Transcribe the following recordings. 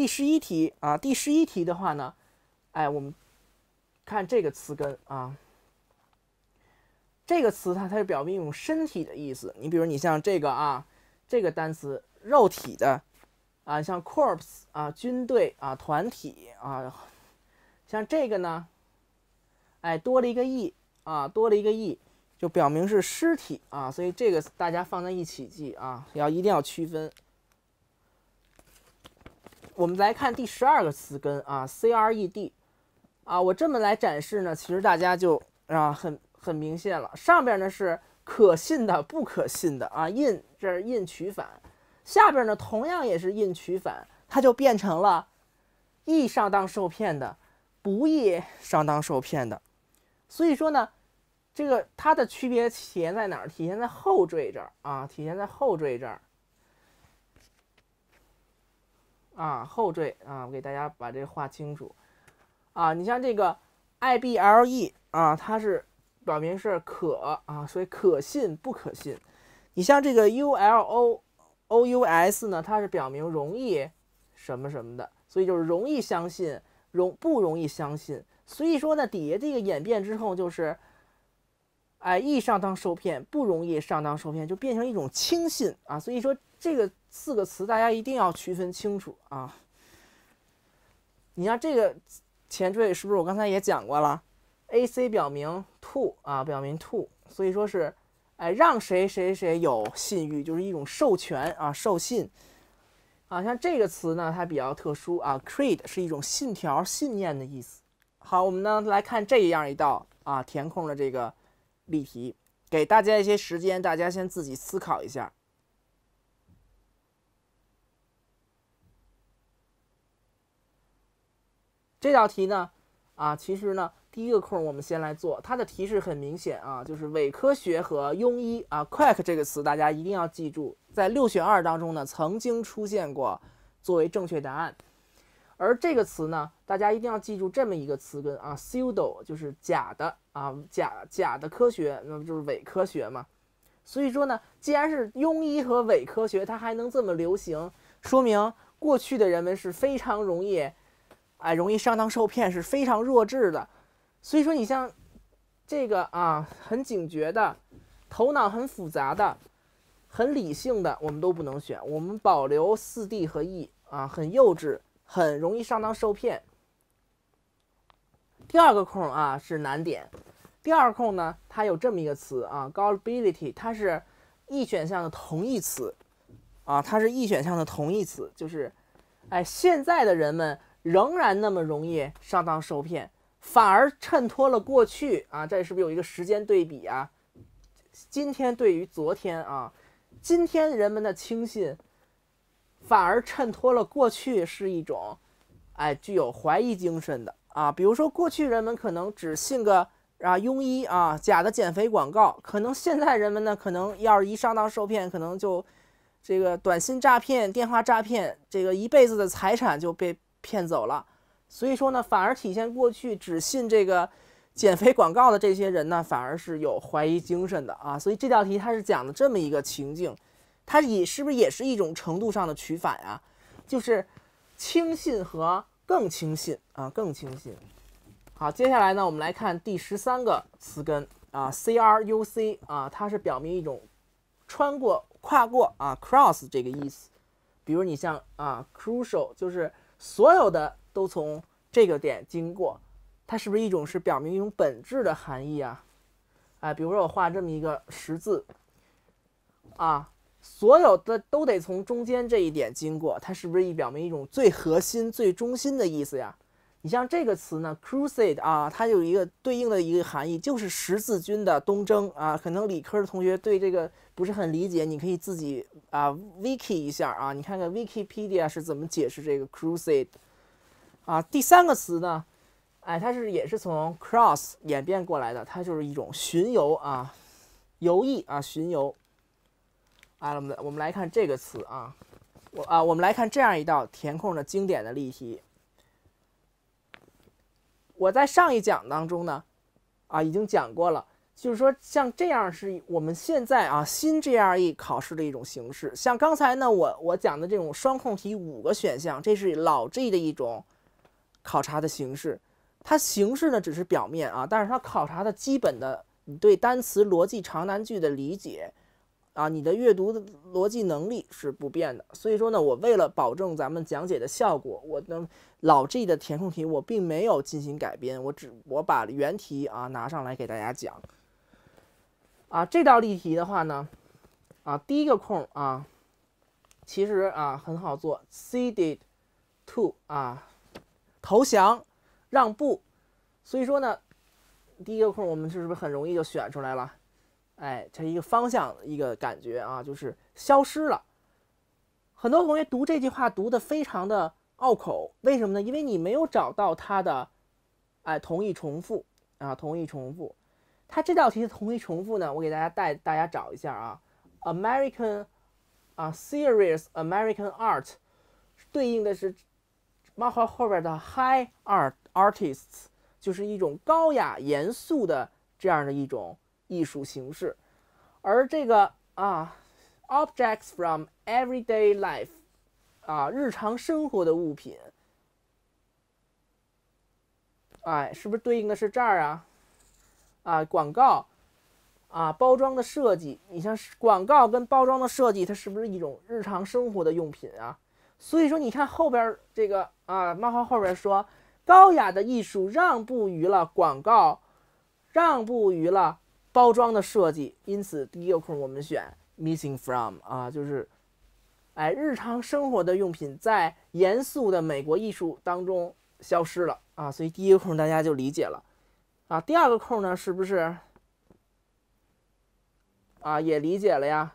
第十一题啊，第十一题的话呢，哎，我们看这个词根啊，这个词它它是表明一种身体的意思。你比如你像这个啊，这个单词肉体的啊，像 corpse 啊，军队啊，团体啊，像这个呢，哎，多了一个 e 啊，多了一个 e，就表明是尸体啊，所以这个大家放在一起记啊，要一定要区分。我们来看第十二个词根啊，c r e d，啊，我这么来展示呢，其实大家就啊很很明显了。上边呢是可信的、不可信的啊，in 这儿 in 取反，下边呢同样也是 in 取反，它就变成了易上当受骗的、不易上当受骗的。所以说呢，这个它的区别体现在哪儿？体现在后缀这儿啊，体现在后缀这儿。啊，后缀啊，我给大家把这个画清楚。啊，你像这个 i b l e 啊，它是表明是可啊，所以可信不可信。你像这个 u l o o u s 呢，它是表明容易什么什么的，所以就是容易相信，容不容易相信。所以说呢，底下这个演变之后就是，哎，易上当受骗，不容易上当受骗，就变成一种轻信啊。所以说这个。四个词大家一定要区分清楚啊！你像这个前缀是不是我刚才也讲过了？ac 表明 to 啊，表明 to，所以说是哎让谁谁谁有信誉，就是一种授权啊，授信。啊，像这个词呢，它比较特殊啊，creed 是一种信条、信念的意思。好，我们呢来看这样一道啊填空的这个例题，给大家一些时间，大家先自己思考一下。这道题呢，啊，其实呢，第一个空我们先来做。它的提示很明显啊，就是伪科学和庸医啊，quack 这个词大家一定要记住，在六选二当中呢曾经出现过作为正确答案。而这个词呢，大家一定要记住这么一个词根啊，pseudo 就是假的啊，假假的科学，那不就是伪科学嘛。所以说呢，既然是庸医和伪科学，它还能这么流行，说明过去的人们是非常容易。哎，容易上当受骗是非常弱智的，所以说你像这个啊，很警觉的，头脑很复杂的，很理性的，我们都不能选，我们保留四 D 和 E 啊，很幼稚，很容易上当受骗。第二个空啊是难点，第二空呢，它有这么一个词啊 g a l l i b i l i t y 它是 E 选项的同义词啊，它是 E 选项的同义词，就是哎，现在的人们。仍然那么容易上当受骗，反而衬托了过去啊！这是不是有一个时间对比啊？今天对于昨天啊，今天人们的轻信，反而衬托了过去是一种，哎，具有怀疑精神的啊！比如说过去人们可能只信个啊庸医啊假的减肥广告，可能现在人们呢可能要是一上当受骗，可能就这个短信诈骗、电话诈骗，这个一辈子的财产就被。骗走了，所以说呢，反而体现过去只信这个减肥广告的这些人呢，反而是有怀疑精神的啊。所以这道题它是讲的这么一个情境，它也是不是也是一种程度上的取反啊？就是轻信和更轻信啊，更轻信。好，接下来呢，我们来看第十三个词根啊，c r u c 啊，它是表明一种穿过、跨过啊，cross 这个意思。比如你像啊，crucial 就是。所有的都从这个点经过，它是不是一种是表明一种本质的含义啊？哎，比如说我画这么一个十字，啊，所有的都得从中间这一点经过，它是不是一表明一种最核心、最中心的意思呀？你像这个词呢，crusade 啊，它有一个对应的一个含义，就是十字军的东征啊。可能理科的同学对这个不是很理解，你可以自己啊 wiki 一下啊，你看看 Wikipedia 是怎么解释这个 crusade 啊。第三个词呢，哎，它是也是从 cross 演变过来的，它就是一种巡游啊，游弋啊，巡游。啊，我们我们来看这个词啊，我啊，我们来看这样一道填空的经典的例题。我在上一讲当中呢，啊，已经讲过了，就是说像这样是我们现在啊新 GRE 考试的一种形式。像刚才呢我我讲的这种双控题五个选项，这是老 G 的一种考察的形式。它形式呢只是表面啊，但是它考察的基本的你对单词逻辑长难句的理解啊，你的阅读的逻辑能力是不变的。所以说呢，我为了保证咱们讲解的效果，我能。老 G 的填空题我并没有进行改编，我只我把原题啊拿上来给大家讲。啊，这道例题的话呢，啊，第一个空啊，其实啊很好做，ceded to 啊，投降让步，所以说呢，第一个空我们是不是很容易就选出来了？哎，它一个方向一个感觉啊，就是消失了。很多同学读这句话读的非常的。拗口，为什么呢？因为你没有找到它的，哎，同义重复啊，同义重复。它这道题的同义重复呢，我给大家带大家找一下啊，American，啊，serious American art，对应的是猫花后边的 high art artists，就是一种高雅严肃的这样的一种艺术形式。而这个啊，objects from everyday life。啊，日常生活的物品，哎，是不是对应的是这儿啊？啊，广告，啊，包装的设计，你像广告跟包装的设计，它是不是一种日常生活的用品啊？所以说，你看后边这个啊，漫画后边说，高雅的艺术让步于了广告，让步于了包装的设计，因此第一个空我们选 missing from 啊，就是。哎，日常生活的用品在严肃的美国艺术当中消失了啊，所以第一个空大家就理解了啊。第二个空呢，是不是啊也理解了呀？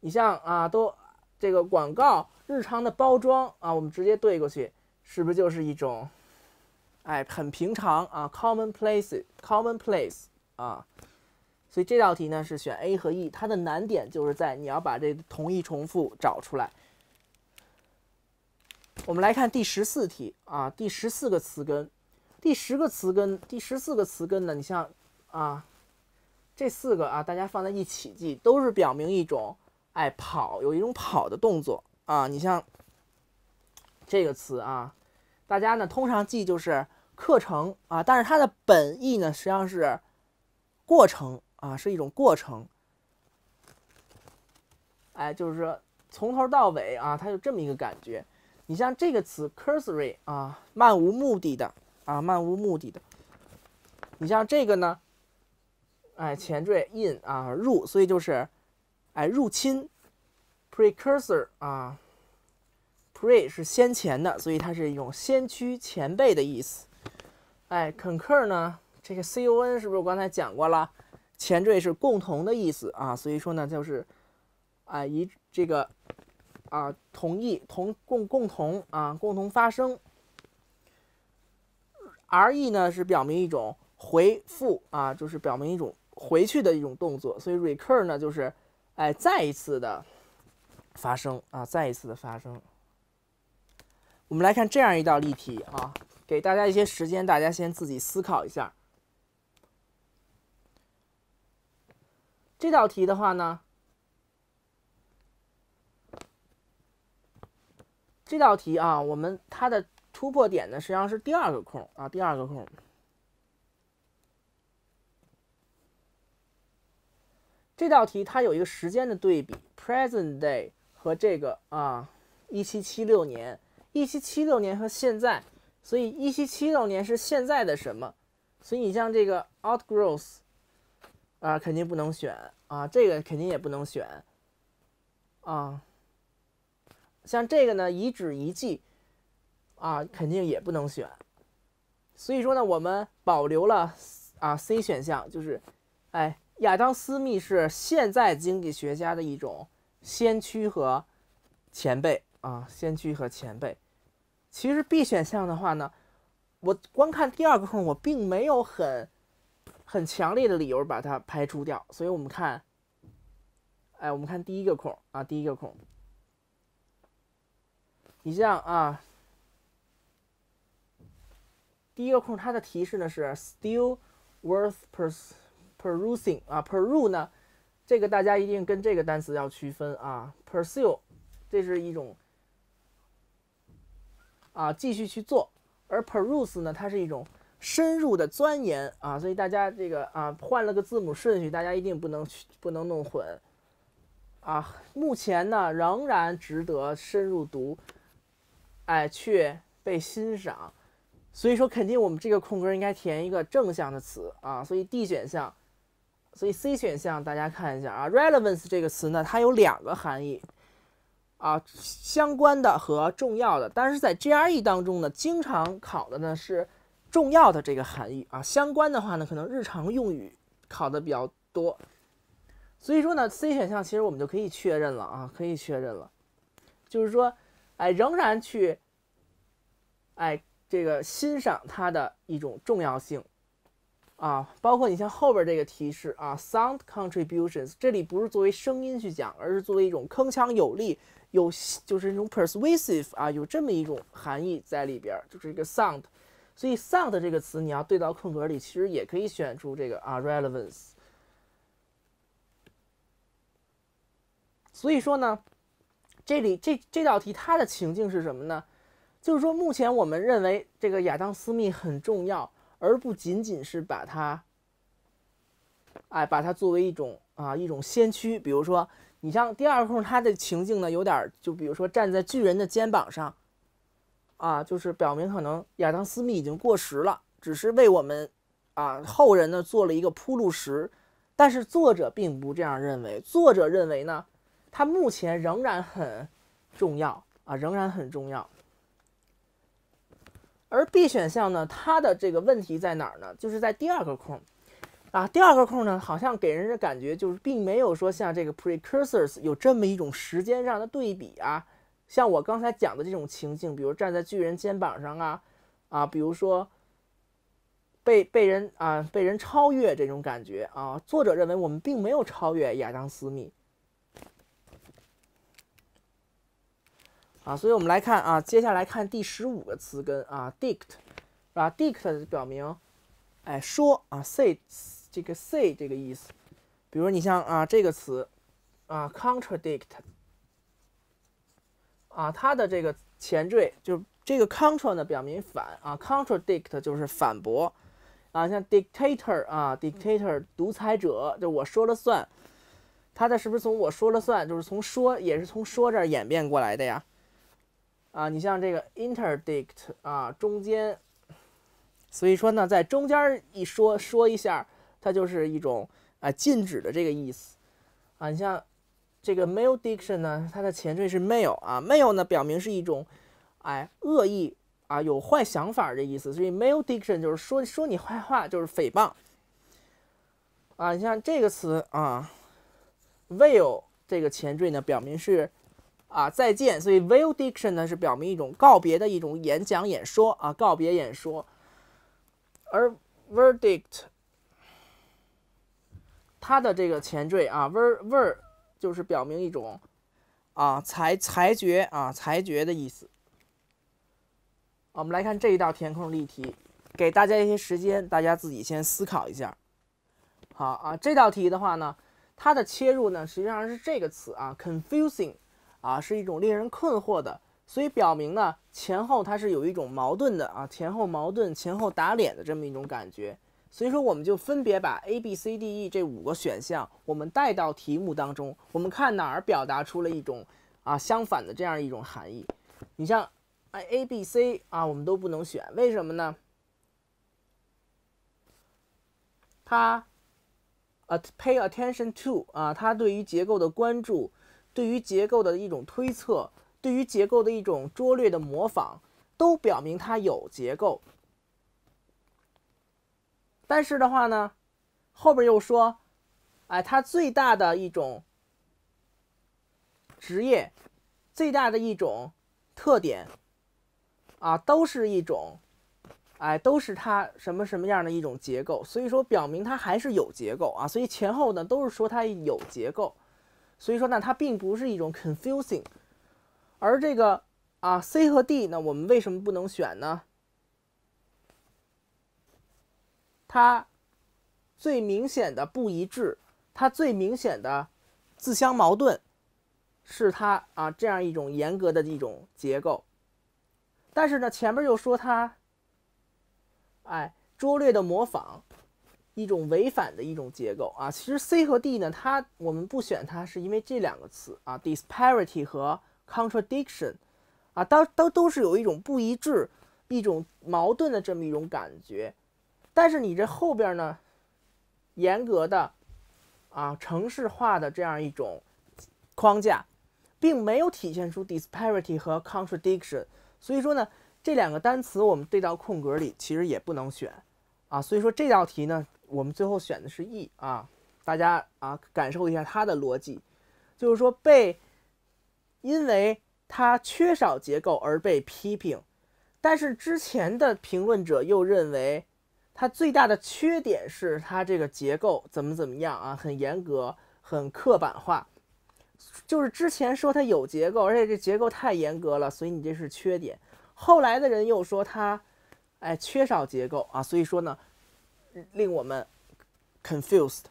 你像啊，都这个广告、日常的包装啊，我们直接对过去，是不是就是一种哎很平常啊，commonplace，commonplace 啊。所以这道题呢是选 A 和 E，它的难点就是在你要把这同义重复找出来。我们来看第十四题啊，第十四个词根，第十个词根，第十四个词根呢，你像啊这四个啊，大家放在一起记，都是表明一种哎跑，有一种跑的动作啊。你像这个词啊，大家呢通常记就是课程啊，但是它的本意呢实际上是过程。啊，是一种过程。哎，就是说从头到尾啊，它有这么一个感觉。你像这个词 “cursory” 啊，漫无目的的啊，漫无目的的。你像这个呢，哎，前缀 “in” 啊，入，所以就是哎，入侵。precursor 啊，pre 是先前的，所以它是一种先驱、前辈的意思。哎，concur 呢，这个 c o n 是不是我刚才讲过了？前缀是共同的意思啊，所以说呢，就是，啊一这个，啊同意同共共同啊共同发生。re 呢是表明一种回复啊，就是表明一种回去的一种动作，所以 recur 呢就是，哎再一次的发生啊再一次的发生。我们来看这样一道例题啊，给大家一些时间，大家先自己思考一下。这道题的话呢，这道题啊，我们它的突破点呢实际上是第二个空啊，第二个空。这道题它有一个时间的对比，present day 和这个啊，一七七六年，一七七六年和现在，所以一七七六年是现在的什么？所以你像这个 outgrowth。啊，肯定不能选啊，这个肯定也不能选啊。像这个呢，遗址遗迹啊，肯定也不能选。所以说呢，我们保留了啊 C 选项，就是哎，亚当斯密是现在经济学家的一种先驱和前辈啊，先驱和前辈。其实 B 选项的话呢，我光看第二个空，我并没有很。很强烈的理由把它排除掉，所以我们看，哎，我们看第一个空啊，第一个空，你像啊，第一个空它的提示呢是 still worth purs p u r s i n g 啊 p e r s u e 呢，这个大家一定跟这个单词要区分啊，pursue 这是一种啊继续去做，而 p e r u s e 呢，它是一种。深入的钻研啊，所以大家这个啊换了个字母顺序，大家一定不能去不能弄混啊。目前呢仍然值得深入读，哎去被欣赏，所以说肯定我们这个空格应该填一个正向的词啊。所以 D 选项，所以 C 选项大家看一下啊，relevance 这个词呢它有两个含义啊，相关的和重要的，但是在 GRE 当中呢经常考的呢是。重要的这个含义啊，相关的话呢，可能日常用语考的比较多。所以说呢，C 选项其实我们就可以确认了啊，可以确认了，就是说，哎，仍然去，哎，这个欣赏它的一种重要性啊，包括你像后边这个提示啊，sound contributions，这里不是作为声音去讲，而是作为一种铿锵有力有就是那种 persuasive 啊，有这么一种含义在里边，就是一个 sound。所以，sound 这个词你要对到空格里，其实也可以选出这个啊，relevance。所以说呢，这里这这道题它的情境是什么呢？就是说，目前我们认为这个亚当·斯密很重要，而不仅仅是把它，哎，把它作为一种啊一种先驱。比如说，你像第二空，它的情境呢，有点就比如说站在巨人的肩膀上。啊，就是表明可能亚当斯密已经过时了，只是为我们啊后人呢做了一个铺路石。但是作者并不这样认为，作者认为呢，他目前仍然很重要啊，仍然很重要。而 B 选项呢，它的这个问题在哪儿呢？就是在第二个空啊，第二个空呢，好像给人的感觉就是并没有说像这个 precursors 有这么一种时间上的对比啊。像我刚才讲的这种情境，比如站在巨人肩膀上啊，啊，比如说被被人啊被人超越这种感觉啊，作者认为我们并没有超越亚当斯密啊，所以我们来看啊，接下来看第十五个词根啊，dict，啊，dict 表明，哎，说啊，say 这个 say 这个意思，比如你像啊这个词啊，contradict。啊，它的这个前缀就这个 c o n t r a 呢，表明反啊，contradict 就是反驳啊，像 dictator 啊，dictator 独裁者，就我说了算，它的是不是从我说了算，就是从说，也是从说这儿演变过来的呀？啊，你像这个 interdict 啊，中间，所以说呢，在中间一说说一下，它就是一种啊禁止的这个意思啊，你像。这个 mal e diction 呢，它的前缀是 mal 啊，mal 呢表明是一种，哎，恶意啊，有坏想法的意思。所以 mal e diction 就是说说你坏话，就是诽谤啊。你像这个词啊 w i l l 这个前缀呢，表明是啊再见，所以 w i i l diction 呢是表明一种告别的一种演讲演说啊，告别演说。而 verdict，它的这个前缀啊，ver ver。就是表明一种啊裁裁决啊裁决的意思。我们来看这一道填空例题，给大家一些时间，大家自己先思考一下。好啊，这道题的话呢，它的切入呢实际上是这个词啊，confusing 啊是一种令人困惑的，所以表明呢前后它是有一种矛盾的啊，前后矛盾，前后打脸的这么一种感觉。所以说，我们就分别把 A、B、C、D、E 这五个选项，我们带到题目当中，我们看哪儿表达出了一种啊相反的这样一种含义。你像哎 A、B、C 啊，我们都不能选，为什么呢？它呃 pay attention to 啊，它对于结构的关注，对于结构的一种推测，对于结构的一种拙劣的模仿，都表明它有结构。但是的话呢，后边又说，哎，它最大的一种职业，最大的一种特点，啊，都是一种，哎，都是它什么什么样的一种结构，所以说表明它还是有结构啊，所以前后呢都是说它有结构，所以说呢它并不是一种 confusing，而这个啊 C 和 D 呢，我们为什么不能选呢？它最明显的不一致，它最明显的自相矛盾，是它啊这样一种严格的一种结构。但是呢，前面又说它，哎，拙劣的模仿，一种违反的一种结构啊。其实 C 和 D 呢，它我们不选它，是因为这两个词啊，disparity 和 contradiction 啊，都都都是有一种不一致、一种矛盾的这么一种感觉。但是你这后边呢，严格的啊城市化的这样一种框架，并没有体现出 disparity 和 contradiction，所以说呢，这两个单词我们对到空格里其实也不能选啊，所以说这道题呢，我们最后选的是 E 啊，大家啊感受一下它的逻辑，就是说被，因为它缺少结构而被批评，但是之前的评论者又认为。它最大的缺点是它这个结构怎么怎么样啊？很严格，很刻板化。就是之前说它有结构，而且这结构太严格了，所以你这是缺点。后来的人又说它，哎，缺少结构啊，所以说呢，令我们 confused。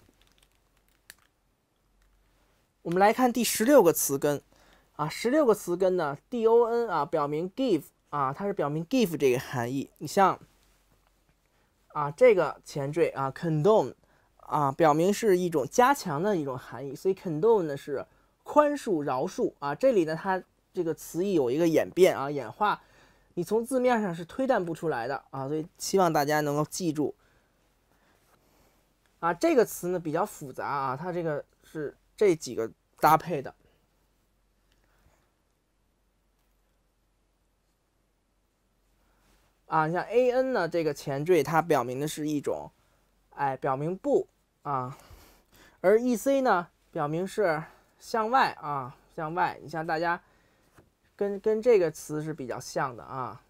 我们来看第十六个词根，啊，十六个词根呢，d o n 啊，表明 give 啊，它是表明 give 这个含义。你像。啊，这个前缀啊，condone，啊，表明是一种加强的一种含义，所以 condone 呢是宽恕、饶恕啊。这里呢，它这个词义有一个演变啊，演化，你从字面上是推断不出来的啊，所以希望大家能够记住。啊，这个词呢比较复杂啊，它这个是这几个搭配的。啊，你像 a n 呢？这个前缀它表明的是一种，哎，表明不啊。而 e c 呢，表明是向外啊，向外。你像大家跟跟这个词是比较像的啊。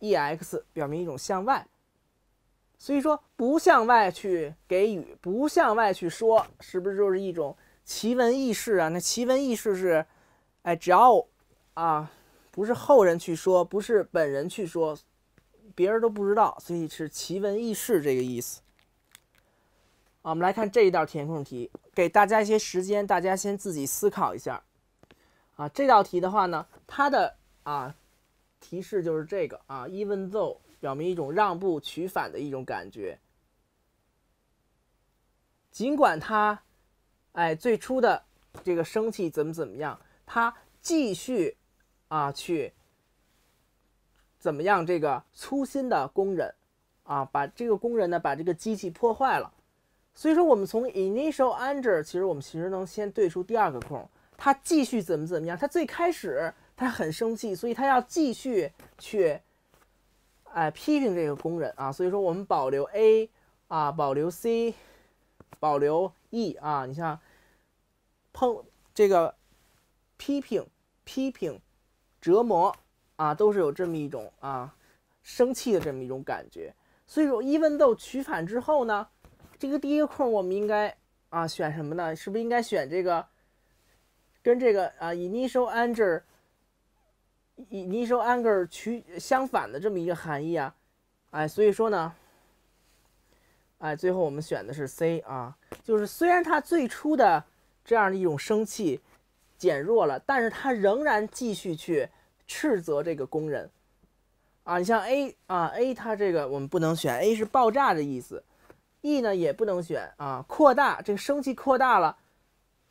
e x 表明一种向外，所以说不向外去给予，不向外去说，是不是就是一种奇闻异事啊？那奇闻异事是，哎，只要啊。不是后人去说，不是本人去说，别人都不知道，所以是奇闻异事这个意思。啊，我们来看这一道填空题，给大家一些时间，大家先自己思考一下。啊，这道题的话呢，它的啊提示就是这个啊，even though 表明一种让步取反的一种感觉。尽管他哎最初的这个生气怎么怎么样，他继续。啊，去怎么样？这个粗心的工人啊，把这个工人呢，把这个机器破坏了。所以说，我们从 initial anger，其实我们其实能先对出第二个空。他继续怎么怎么样？他最开始他很生气，所以他要继续去哎批评这个工人啊。所以说，我们保留 A 啊，保留 C，保留 E 啊。你像碰这个批评批评。折磨啊，都是有这么一种啊生气的这么一种感觉。所以说，e e v n though 取反之后呢，这个第一个空我们应该啊选什么呢？是不是应该选这个跟这个啊 initial anger，initial anger 取相反的这么一个含义啊？哎，所以说呢，哎，最后我们选的是 C 啊，就是虽然它最初的这样的一种生气减弱了，但是它仍然继续去。斥责这个工人，啊，你像 A 啊 A，它这个我们不能选，A 是爆炸的意思，E 呢也不能选啊，扩大这个声气扩大了，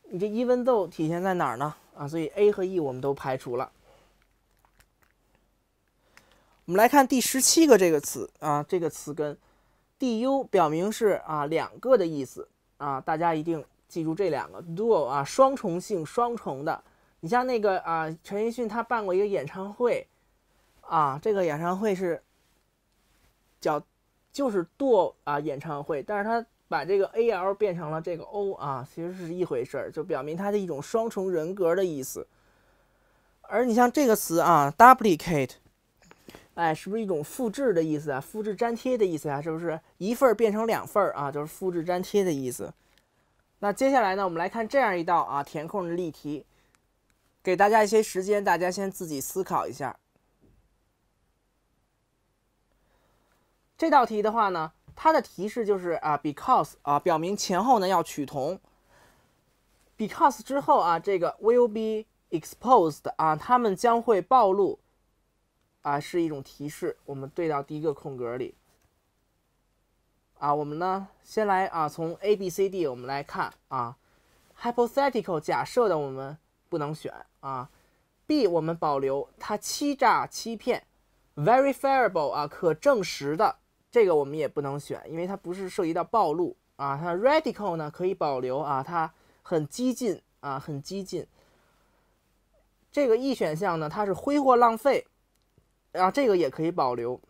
你这 even though 体现在哪儿呢？啊，所以 A 和 E 我们都排除了。我们来看第十七个这个词啊，这个词根 D U 表明是啊两个的意思啊，大家一定记住这两个 d u a l 啊，双重性，双重的。你像那个啊，陈奕迅他办过一个演唱会，啊，这个演唱会是叫就是剁啊演唱会，但是他把这个 A L 变成了这个 O 啊，其实是一回事儿，就表明他的一种双重人格的意思。而你像这个词啊，duplicate，哎，是不是一种复制的意思啊？复制粘贴的意思啊？是不是一份儿变成两份儿啊？就是复制粘贴的意思。那接下来呢，我们来看这样一道啊填空的例题。给大家一些时间，大家先自己思考一下。这道题的话呢，它的提示就是啊，because 啊，表明前后呢要取同。because 之后啊，这个 will be exposed 啊，他们将会暴露，啊，是一种提示。我们对到第一个空格里。啊，我们呢，先来啊，从 A、B、C、D 我们来看啊，hypothetical 假设的我们不能选。啊，B 我们保留它，欺诈欺骗，verifiable 啊可证实的，这个我们也不能选，因为它不是涉及到暴露啊。它 radical 呢可以保留啊，它很激进啊，很激进。这个 E 选项呢，它是挥霍浪费，啊这个也可以保留。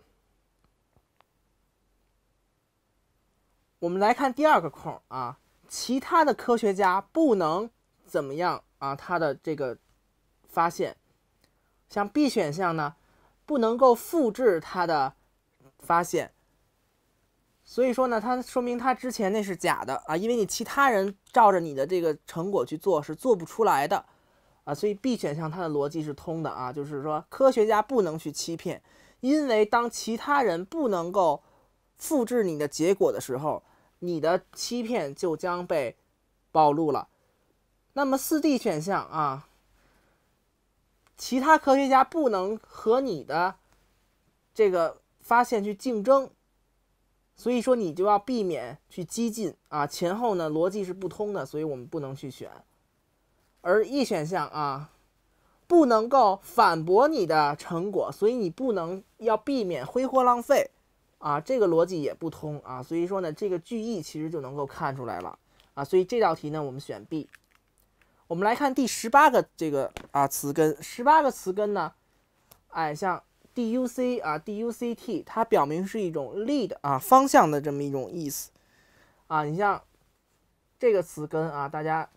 我们来看第二个空啊，其他的科学家不能怎么样啊，他的这个。发现，像 B 选项呢，不能够复制他的发现，所以说呢，它说明他之前那是假的啊，因为你其他人照着你的这个成果去做是做不出来的，啊，所以 B 选项它的逻辑是通的啊，就是说科学家不能去欺骗，因为当其他人不能够复制你的结果的时候，你的欺骗就将被暴露了。那么四 D 选项啊。其他科学家不能和你的这个发现去竞争，所以说你就要避免去激进啊，前后呢逻辑是不通的，所以我们不能去选。而 E 选项啊，不能够反驳你的成果，所以你不能要避免挥霍浪费啊，这个逻辑也不通啊，所以说呢这个句意其实就能够看出来了啊，所以这道题呢我们选 B。我们来看第十八个这个啊词根，十八个词根呢，哎像 d u c 啊 d u c t 它表明是一种 lead 啊方向的这么一种意思，啊你像这个词根啊，大家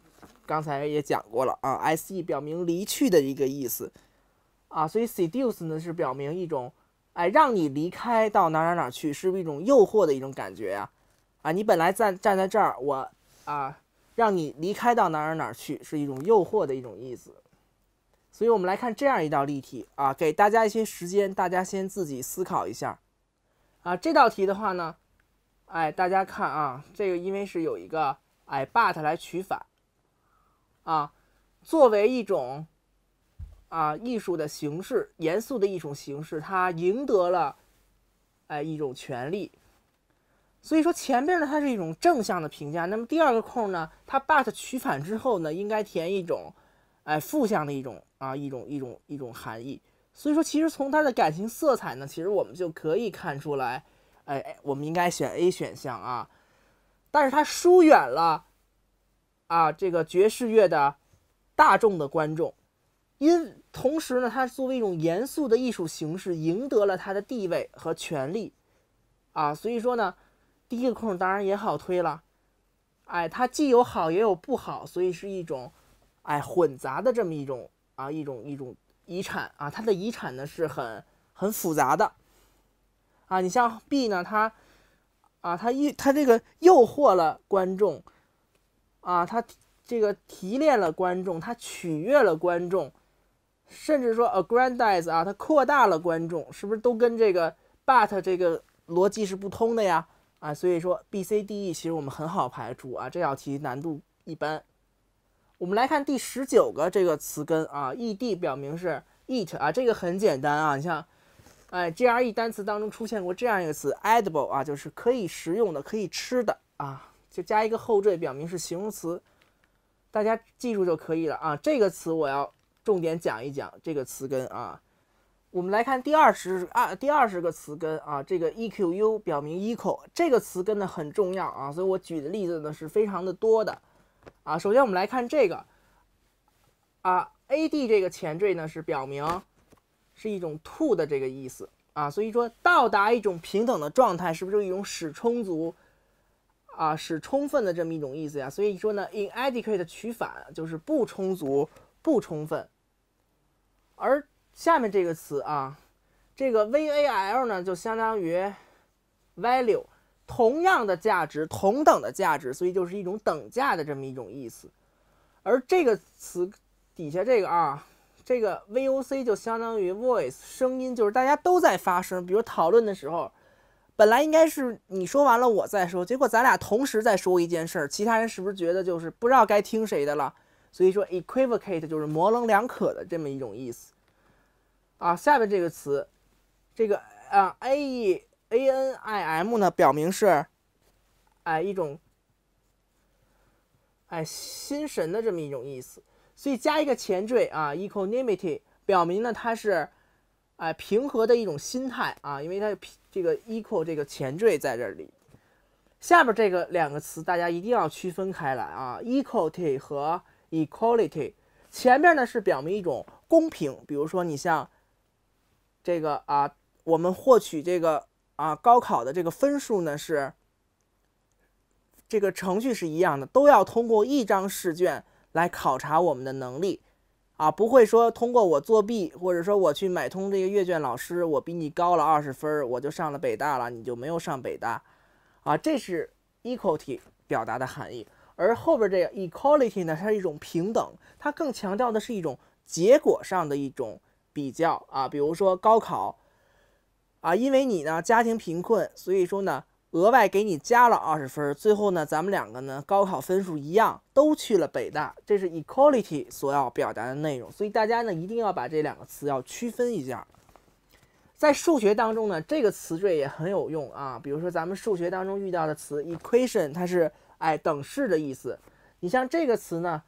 刚才也讲过了啊 s e 表明离去的一个意思，啊所以 seduce 呢是表明一种哎让你离开到哪哪哪去，是不是一种诱惑的一种感觉呀？啊你本来站站在这儿，我啊。让你离开到哪儿哪儿去，是一种诱惑的一种意思。所以，我们来看这样一道例题啊，给大家一些时间，大家先自己思考一下啊。这道题的话呢，哎，大家看啊，这个因为是有一个哎 but 来取反啊，作为一种啊艺术的形式，严肃的一种形式，它赢得了哎一种权利。所以说前面呢，它是一种正向的评价。那么第二个空呢，它 but 取反之后呢，应该填一种，哎，负向的一种啊，一种一种一种含义。所以说，其实从它的感情色彩呢，其实我们就可以看出来，哎，我们应该选 A 选项啊。但是它疏远了，啊，这个爵士乐的大众的观众，因同时呢，它作为一种严肃的艺术形式，赢得了它的地位和权利，啊，所以说呢。第一个空当然也好推了，哎，它既有好也有不好，所以是一种，哎，混杂的这么一种啊，一种一种遗产啊，它的遗产呢是很很复杂的，啊，你像 B 呢，它啊，它诱它这个诱惑了观众，啊，它这个提炼了观众，它取悦了观众，甚至说 aggrandize 啊，它扩大了观众，是不是都跟这个 but 这个逻辑是不通的呀？啊，所以说 B C D E 其实我们很好排除啊，这道题难度一般。我们来看第十九个这个词根啊，E D 表明是 eat 啊，这个很简单啊。你像，哎，G R E 单词当中出现过这样一个词 edible 啊，就是可以食用的，可以吃的啊，就加一个后缀表明是形容词，大家记住就可以了啊。这个词我要重点讲一讲这个词根啊。我们来看第二十二第二十个词根啊，这个 e q u 表明 equal 这个词根呢很重要啊，所以我举的例子呢是非常的多的，啊，首先我们来看这个，啊 a d 这个前缀呢是表明是一种 to 的这个意思啊，所以说到达一种平等的状态，是不是就一种使充足啊，使充分的这么一种意思呀？所以说呢，inadequate 取反就是不充足、不充分，而下面这个词啊，这个 V A L 呢就相当于 value，同样的价值，同等的价值，所以就是一种等价的这么一种意思。而这个词底下这个啊，这个 V O C 就相当于 voice，声音，就是大家都在发声。比如讨论的时候，本来应该是你说完了我再说，结果咱俩同时在说一件事儿，其他人是不是觉得就是不知道该听谁的了？所以说 equivocate 就是模棱两可的这么一种意思。啊，下面这个词，这个啊，a e a n i m 呢，表明是，哎，一种，哎，心神的这么一种意思。所以加一个前缀啊，equanimity，表明呢它是，哎，平和的一种心态啊，因为它这个 e q u a l 这个前缀在这里。下边这个两个词大家一定要区分开来啊，equality 和 equality，前面呢是表明一种公平，比如说你像。这个啊，我们获取这个啊高考的这个分数呢，是这个程序是一样的，都要通过一张试卷来考察我们的能力，啊，不会说通过我作弊或者说我去买通这个阅卷老师，我比你高了二十分，我就上了北大了，你就没有上北大，啊，这是 equality 表达的含义，而后边这个 equality 呢，它是一种平等，它更强调的是一种结果上的一种。比较啊，比如说高考，啊，因为你呢家庭贫困，所以说呢额外给你加了二十分，最后呢咱们两个呢高考分数一样，都去了北大，这是 equality 所要表达的内容，所以大家呢一定要把这两个词要区分一下。在数学当中呢这个词缀也很有用啊，比如说咱们数学当中遇到的词 equation，它是哎等式的意思，你像这个词呢。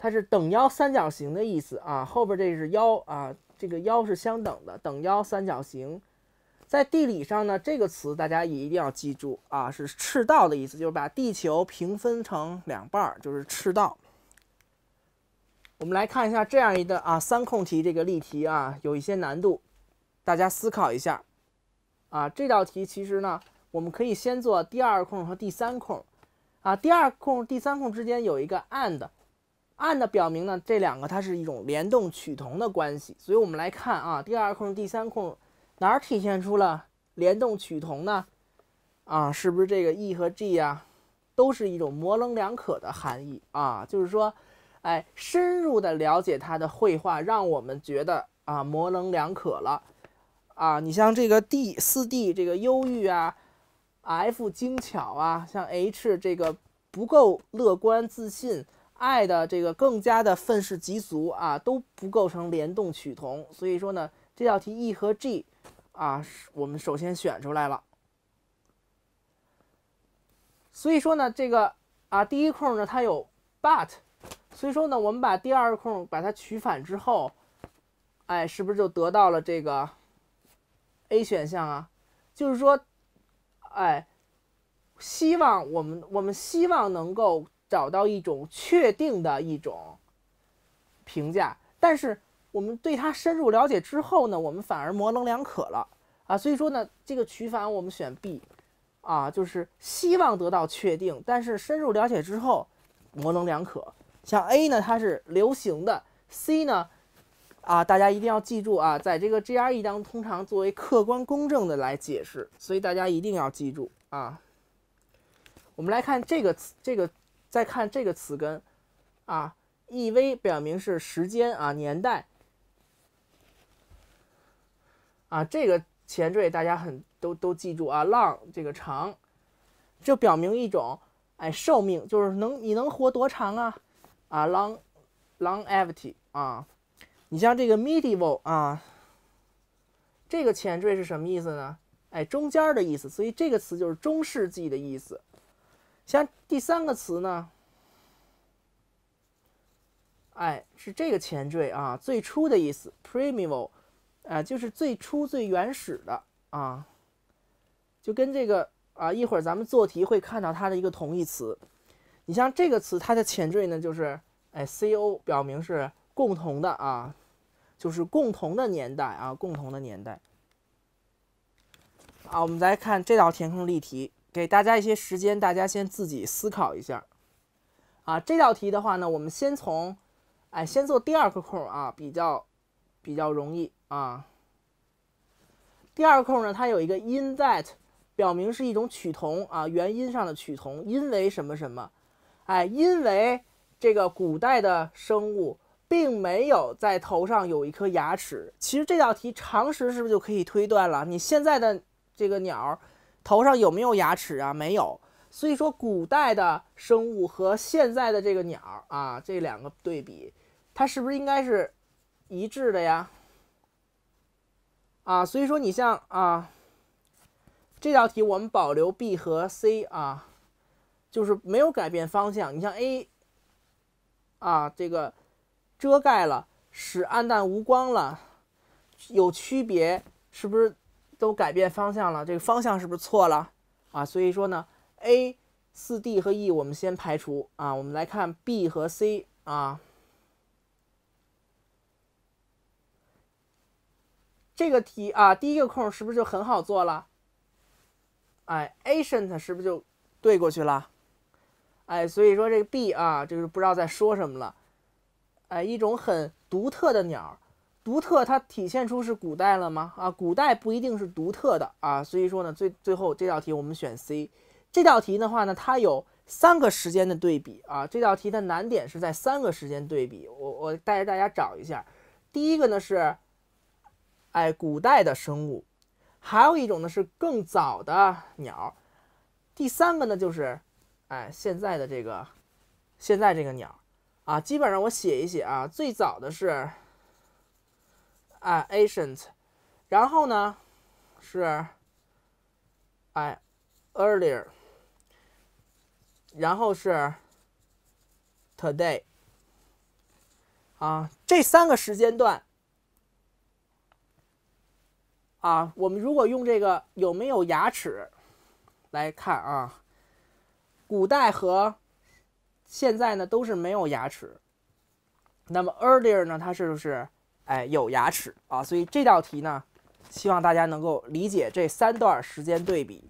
它是等腰三角形的意思啊，后边这是腰啊，这个腰是相等的等腰三角形。在地理上呢，这个词大家也一定要记住啊，是赤道的意思，就是把地球平分成两半儿，就是赤道。我们来看一下这样一个啊三空题这个例题啊，有一些难度，大家思考一下啊。这道题其实呢，我们可以先做第二空和第三空啊，第二空、第三空之间有一个 and。暗的表明呢，这两个它是一种联动取同的关系，所以我们来看啊，第二空、第三空哪儿体现出了联动取同呢？啊，是不是这个 E 和 G 啊，都是一种模棱两可的含义啊？就是说，哎，深入的了解他的绘画，让我们觉得啊，模棱两可了啊。你像这个 D 四 D 这个忧郁啊，F 精巧啊，像 H 这个不够乐观自信。爱的这个更加的愤世嫉俗啊，都不构成联动取同，所以说呢，这道题 E 和 G 啊，我们首先选出来了。所以说呢，这个啊第一空呢它有 but，所以说呢我们把第二空把它取反之后，哎，是不是就得到了这个 A 选项啊？就是说，哎，希望我们我们希望能够。找到一种确定的一种评价，但是我们对它深入了解之后呢，我们反而模棱两可了啊。所以说呢，这个取反我们选 B，啊，就是希望得到确定，但是深入了解之后模棱两可。像 A 呢，它是流行的；C 呢，啊，大家一定要记住啊，在这个 GRE 当中，通常作为客观公正的来解释，所以大家一定要记住啊。我们来看这个这个。再看这个词根，啊，e v 表明是时间啊年代。啊，这个前缀大家很都都记住啊，long 这个长，就表明一种，哎，寿命就是能你能活多长啊，啊，long，longevity，啊，你像这个 medieval，啊，这个前缀是什么意思呢？哎，中间的意思，所以这个词就是中世纪的意思。像第三个词呢，哎，是这个前缀啊，最初的意思 p r i m e v i a l 啊，就是最初、最原始的啊，就跟这个啊，一会儿咱们做题会看到它的一个同义词。你像这个词，它的前缀呢，就是哎，co，表明是共同的啊，就是共同的年代啊，共同的年代。啊，我们再看这道填空例题。给大家一些时间，大家先自己思考一下啊。这道题的话呢，我们先从，哎，先做第二个空啊，比较比较容易啊。第二个空呢，它有一个 in that 表明是一种曲同啊，原因上的曲同，因为什么什么，哎，因为这个古代的生物并没有在头上有一颗牙齿。其实这道题常识是不是就可以推断了？你现在的这个鸟。头上有没有牙齿啊？没有，所以说古代的生物和现在的这个鸟啊，这两个对比，它是不是应该是一致的呀？啊，所以说你像啊，这道题我们保留 B 和 C 啊，就是没有改变方向。你像 A 啊，这个遮盖了，使暗淡无光了，有区别，是不是？都改变方向了，这个方向是不是错了啊？所以说呢，A、四 D 和 E 我们先排除啊，我们来看 B 和 C 啊。这个题啊，第一个空是不是就很好做了？哎，Ancient 是不是就对过去了？哎，所以说这个 B 啊，就是不知道在说什么了。哎，一种很独特的鸟。独特，它体现出是古代了吗？啊，古代不一定是独特的啊，所以说呢，最最后这道题我们选 C。这道题的话呢，它有三个时间的对比啊。这道题的难点是在三个时间对比。我我带着大家找一下，第一个呢是，哎，古代的生物，还有一种呢是更早的鸟，第三个呢就是，哎，现在的这个，现在这个鸟啊，基本上我写一写啊，最早的是。哎，ancient，然后呢，是，哎，earlier，然后是 today，啊，这三个时间段，啊，我们如果用这个有没有牙齿来看啊，古代和现在呢都是没有牙齿，那么 earlier 呢，它是不是？哎，有牙齿啊，所以这道题呢，希望大家能够理解这三段时间对比。